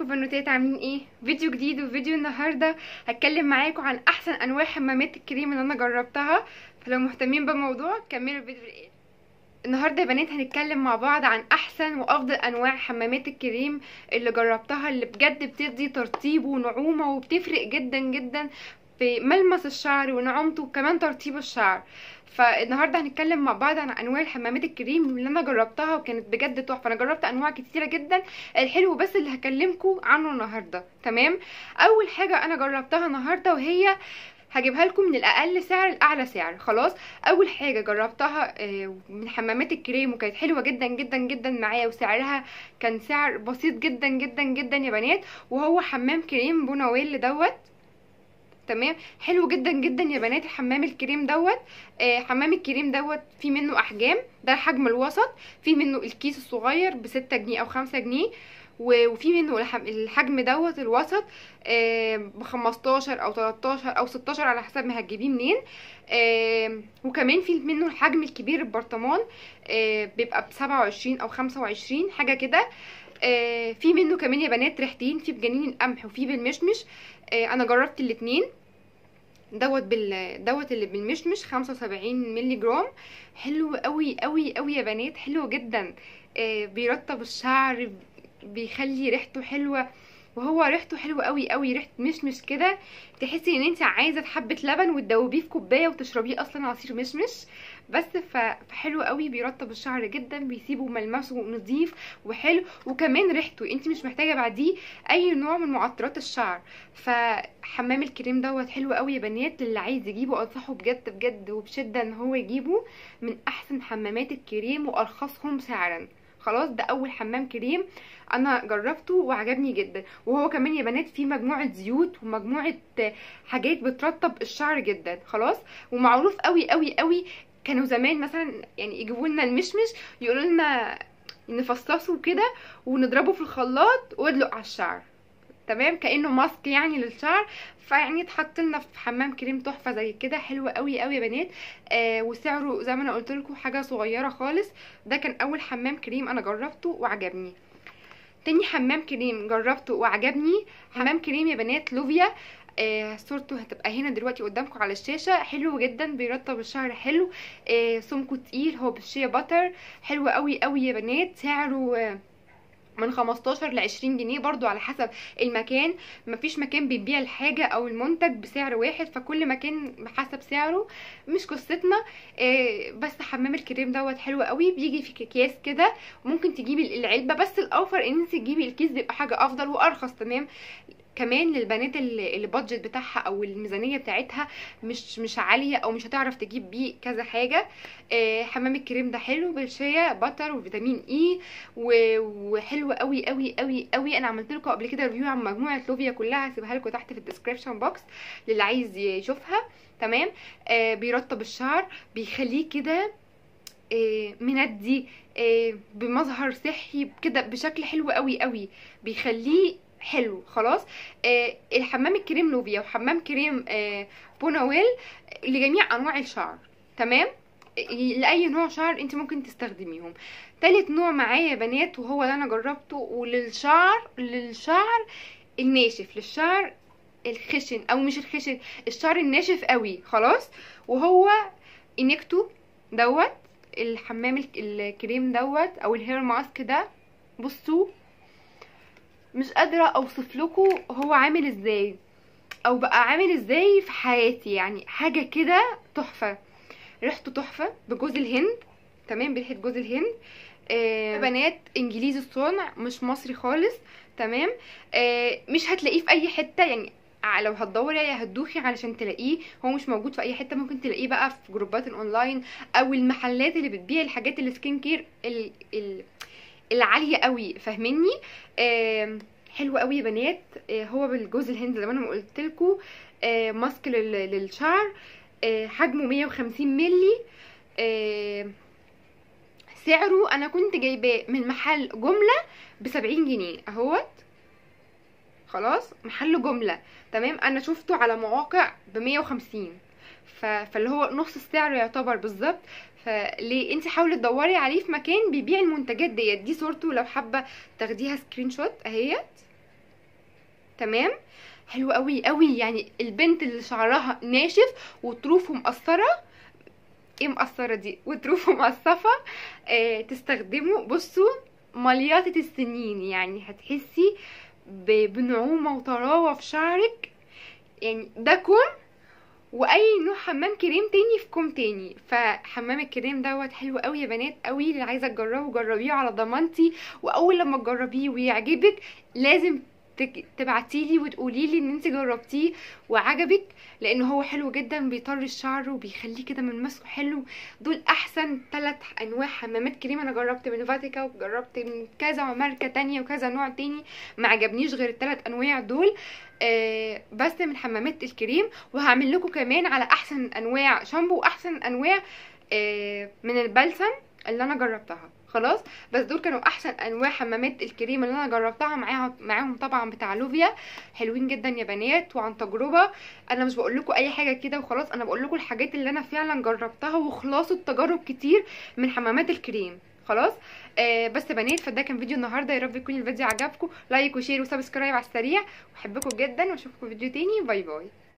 ازيكم بنوتات عاملين ايه فيديو جديد وفيديو النهارده هتكلم معاكم عن احسن انواع حمامات الكريم اللي انا جربتها فلو مهتمين بالموضوع كملوا الفيديو للاخر النهارده يا بنات هنتكلم مع بعض عن احسن وافضل انواع حمامات الكريم اللي جربتها اللي بجد بتدي ترطيب ونعومه وبتفرق جدا جدا في ملمس الشعر ونعومته وكمان ترطيب الشعر فالنهارده هنتكلم مع بعض عن انواع الحمامات الكريم اللي انا جربتها وكانت بجد تحفه انا جربت انواع كتيره جدا الحلو بس اللي هكلمكم عنه النهارده تمام اول حاجه انا جربتها النهارده وهي هجيبها لكم من الاقل سعر لاعلى سعر خلاص اول حاجه جربتها آه، من حمامات الكريم وكانت حلوه جدا جدا جدا معايا وسعرها كان سعر بسيط جدا جدا جدا يا بنات وهو حمام كريم بونويل دوت تمام حلو جدا جدا يا بنات الحمام الكريم دوت آه حمام الكريم دوت في منه احجام ده الحجم الوسط في منه الكيس الصغير بستة جنيه او خمسة جنيه وفي منه الحجم دوت الوسط آه، ب 15 او 13 او 16 على حسب ما هتجيبيه منين آه، وكمان في منه الحجم الكبير البرطمان آه، بيبقى ب 27 او 25 حاجه كده في منه كمان يا بنات ريحتين في بجنين القمح وفي بالمشمش انا جربت الاتنين دوت بال دوت اللي بالمشمش 75 مللي جرام حلو قوي قوي قوي يا بنات حلو جدا آه، بيرطب الشعر بيخلي ريحته حلوه وهو ريحته حلوه قوي قوي ريحه مشمش كده تحسي ان انت عايزه حبه لبن وتدوبيه في كوبايه وتشربيه اصلا عصير مشمش بس فحلو قوي بيرطب الشعر جدا بيسيبه ملمسه نظيف وحلو وكمان ريحته انت مش محتاجه بعديه اي نوع من معطرات الشعر فحمام الكريم دوت حلو قوي يا بنات للي عايز يجيبه انصحه بجد بجد وبشده ان هو يجيبه من احسن حمامات الكريم وارخصهم سعرا خلاص ده اول حمام كريم انا جربته وعجبني جدا وهو كمان يا بنات فيه مجموعه زيوت ومجموعه حاجات بترطب الشعر جدا خلاص ومعروف قوي قوي قوي كانوا زمان مثلا يعني يجيبوا لنا المشمش يقولوا لنا نفصصه كده ونضربه في الخلاط وادلق على الشعر تمام كانه ماسك يعني للشعر فيعني اتحط لنا في حمام كريم تحفه زي كده حلو قوي قوي يا بنات آه وسعره زي ما انا قلت لكم حاجه صغيره خالص ده كان اول حمام كريم انا جربته وعجبني تاني حمام كريم جربته وعجبني حمام كريم يا بنات لوفيا آه صورته هتبقى هنا دلوقتي قدامكم على الشاشه حلو جدا بيرطب الشعر حلو آه سمكه تقيل هو بالشيا باتر حلو قوي قوي يا بنات سعره آه من 15 ل 20 جنيه برضو على حسب المكان مفيش مكان بيبيع الحاجه او المنتج بسعر واحد فكل مكان بحسب سعره مش قصتنا آه، بس حمام الكريم دوت حلو قوي بيجي في اكياس كده ممكن تجيبي العلبه بس الاوفر ان انت تجيبي الكيس بيبقى حاجه افضل وارخص تمام كمان للبنات اللي البادجت بتاعها او الميزانيه بتاعتها مش مش عاليه او مش هتعرف تجيب بيه كذا حاجه آه، حمام الكريم ده حلو بالشيا بتر وفيتامين اي e، وحلو قوي قوي قوي قوي انا عملت لكم قبل كده ريفيو عن مجموعه لوفيا كلها هسيبها لكم تحت في الديسكربشن بوكس للي عايز يشوفها تمام آه، بيرطب الشعر بيخليه كده آه، مندي بمظهر صحي كده بشكل حلو قوي قوي بيخليه حلو خلاص آه الحمام الكريم لوبيا وحمام كريم آه بوناويل لجميع انواع الشعر تمام لاي نوع شعر انت ممكن تستخدميهم تالت نوع معايا يا بنات وهو اللي انا جربته وللشعر للشعر الناشف للشعر الخشن او مش الخشن الشعر الناشف قوي خلاص وهو انكتو دوت الحمام الكريم دوت او الهير ماسك ده بصوا مش قادره اوصف لكم هو عامل ازاي او بقى عامل ازاي في حياتي يعني حاجه كده تحفه ريحته تحفه بجوز الهند تمام بريحه جوز الهند آه بنات انجليزي الصنع مش مصري خالص تمام آه مش هتلاقيه في اي حته يعني لو هتدوري يا هتدوخي علشان تلاقيه هو مش موجود في اي حته ممكن تلاقيه بقى في جروبات الاونلاين او المحلات اللي بتبيع الحاجات السكين كير ال ال العاليه قوي فاهميني حلو قوي يا بنات آه، هو بالجوز الهند زي ما انا ما قلت آه، ماسك للشعر آه، حجمه 150 مللي سعره انا كنت جايباه من محل جمله ب 70 جنيه اهوت خلاص محل جمله تمام انا شفته على مواقع ب 150 فاللي هو نص السعر يعتبر بالظبط فليه انت حاولي تدوري عليه في مكان بيبيع المنتجات ديت دي صورته لو حابه تاخديها سكرين شوت اهيت تمام حلو قوي قوي يعني البنت اللي شعرها ناشف وطروفه مقصره ايه مقصره دي وطروفه مقصفه آه تستخدمه بصوا ملياطه السنين يعني هتحسي بنعومه وطراوه في شعرك يعني ده كوم واي نوع حمام كريم تاني في كوم تاني فحمام الكريم دوت حلو قوي يا بنات قوي اللي عايزه تجربه جربيه على ضمانتي واول لما تجربيه ويعجبك لازم تبعتيلي وتقوليلي ان انت جربتيه وعجبك لان هو حلو جدا بيطر الشعر وبيخليه كده من مسه حلو دول احسن ثلاث انواع حمامات كريم انا جربت من فاتيكا وجربت من كذا ماركه تانية وكذا نوع تاني ما عجبنيش غير الثلاث انواع دول آه بس من حمامات الكريم وهعمل لكم كمان على احسن انواع شامبو واحسن انواع آه من البلسم اللي انا جربتها خلاص بس دول كانوا احسن انواع حمامات الكريم اللي انا جربتها معاهم طبعا بتاع لوفيا حلوين جدا يا بنات وعن تجربه انا مش بقول لكم اي حاجه كده وخلاص انا بقول لكم الحاجات اللي انا فعلا جربتها وخلاص تجارب كتير من حمامات الكريم خلاص آه بس بنات فده كان فيديو النهارده يا رب يكون الفيديو عجبكم لايك وشير وسبسكرايب على السريع واحبكم جدا واشوفكم فيديو تاني باي باي